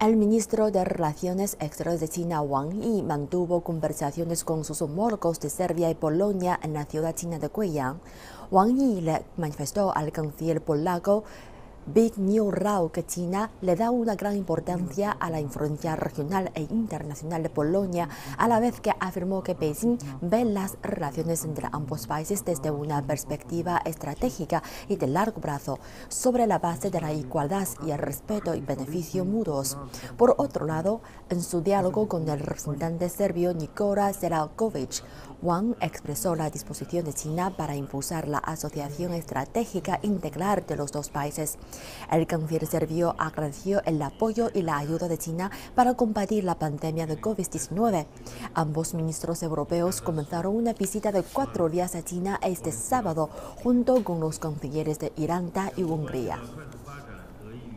El ministro de Relaciones Exteriores de China, Wang Yi, mantuvo conversaciones con sus homólogos de Serbia y Polonia en la ciudad china de Guiyang. Wang Yi le manifestó al canciller polaco Big New Rao que China le da una gran importancia a la influencia regional e internacional de Polonia, a la vez que afirmó que Beijing ve las relaciones entre ambos países desde una perspectiva estratégica y de largo plazo, sobre la base de la igualdad y el respeto y beneficio mutuos. Por otro lado, en su diálogo con el representante serbio Nikola Selakovic, Wang expresó la disposición de China para impulsar la asociación estratégica integral de los dos países. El canciller serbio agradeció el apoyo y la ayuda de China para combatir la pandemia de COVID-19. Ambos ministros europeos comenzaron una visita de cuatro días a China este sábado junto con los cancilleres de Irán y Hungría.